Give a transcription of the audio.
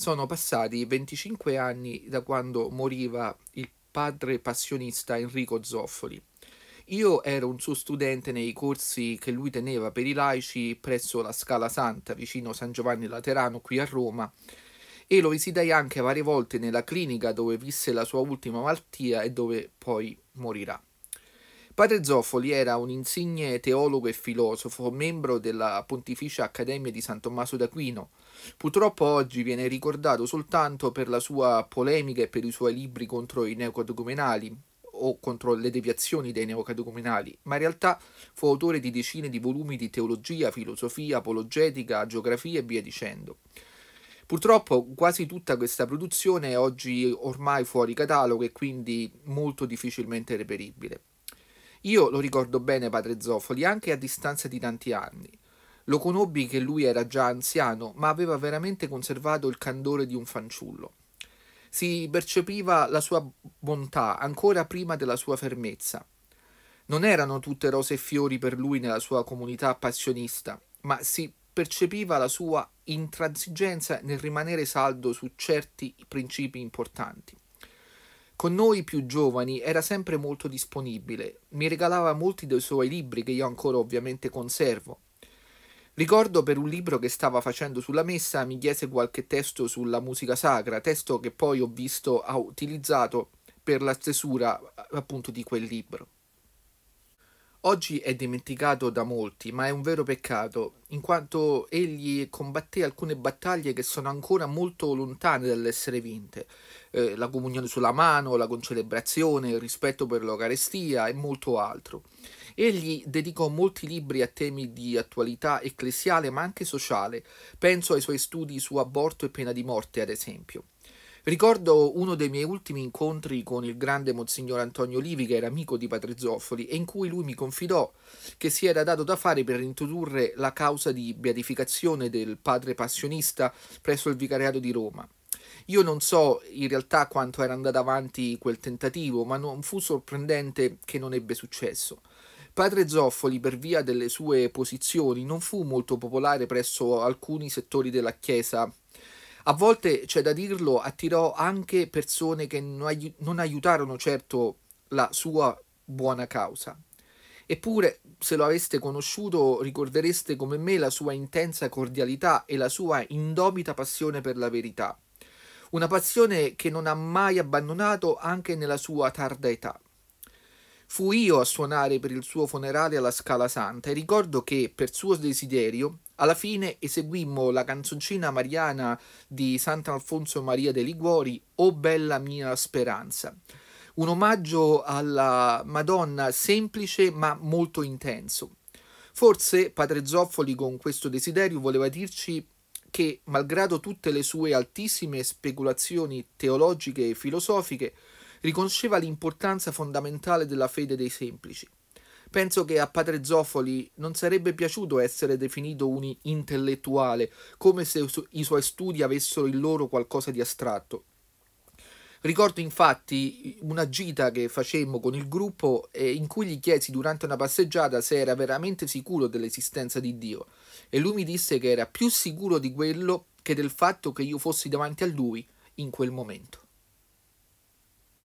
Sono passati 25 anni da quando moriva il padre passionista Enrico Zoffoli. Io ero un suo studente nei corsi che lui teneva per i laici presso la Scala Santa, vicino San Giovanni Laterano, qui a Roma, e lo visitai anche varie volte nella clinica dove visse la sua ultima malattia e dove poi morirà. Padre Zoffoli era un insigne teologo e filosofo, membro della Pontificia Accademia di San Tommaso d'Aquino. Purtroppo oggi viene ricordato soltanto per la sua polemica e per i suoi libri contro i neocatecumenali o contro le deviazioni dei neocatecumenali, ma in realtà fu autore di decine di volumi di teologia, filosofia, apologetica, geografia e via dicendo. Purtroppo quasi tutta questa produzione è oggi ormai fuori catalogo e quindi molto difficilmente reperibile. Io lo ricordo bene padre Zofoli anche a distanza di tanti anni. Lo conobbi che lui era già anziano, ma aveva veramente conservato il candore di un fanciullo. Si percepiva la sua bontà ancora prima della sua fermezza. Non erano tutte rose e fiori per lui nella sua comunità passionista, ma si percepiva la sua intransigenza nel rimanere saldo su certi principi importanti. Con noi più giovani era sempre molto disponibile, mi regalava molti dei suoi libri che io ancora ovviamente conservo. Ricordo per un libro che stava facendo sulla messa mi chiese qualche testo sulla musica sacra, testo che poi ho visto ha utilizzato per la stesura appunto di quel libro. Oggi è dimenticato da molti, ma è un vero peccato, in quanto egli combatté alcune battaglie che sono ancora molto lontane dall'essere vinte. Eh, la comunione sulla mano, la concelebrazione, il rispetto per l'Eucarestia e molto altro. Egli dedicò molti libri a temi di attualità ecclesiale ma anche sociale. Penso ai suoi studi su aborto e pena di morte, ad esempio. Ricordo uno dei miei ultimi incontri con il grande Monsignor Antonio Livi, che era amico di Padre Zoffoli, e in cui lui mi confidò che si era dato da fare per introdurre la causa di beatificazione del padre passionista presso il vicariato di Roma. Io non so in realtà quanto era andato avanti quel tentativo, ma non fu sorprendente che non ebbe successo. Padre Zoffoli, per via delle sue posizioni, non fu molto popolare presso alcuni settori della Chiesa a volte c'è da dirlo, attirò anche persone che non aiutarono certo la sua buona causa. Eppure, se lo aveste conosciuto, ricordereste come me la sua intensa cordialità e la sua indomita passione per la verità. Una passione che non ha mai abbandonato anche nella sua tarda età. Fu io a suonare per il suo funerale alla Scala Santa e ricordo che, per suo desiderio, alla fine eseguimmo la canzoncina mariana di Sant'Alfonso Maria dei Liguori, O bella mia speranza. Un omaggio alla Madonna semplice ma molto intenso. Forse padre Zoffoli con questo desiderio voleva dirci che, malgrado tutte le sue altissime speculazioni teologiche e filosofiche, riconosceva l'importanza fondamentale della fede dei semplici. Penso che a padre Zoffoli non sarebbe piaciuto essere definito un intellettuale, come se i suoi studi avessero in loro qualcosa di astratto. Ricordo infatti una gita che facemmo con il gruppo eh, in cui gli chiesi durante una passeggiata se era veramente sicuro dell'esistenza di Dio e lui mi disse che era più sicuro di quello che del fatto che io fossi davanti a lui in quel momento.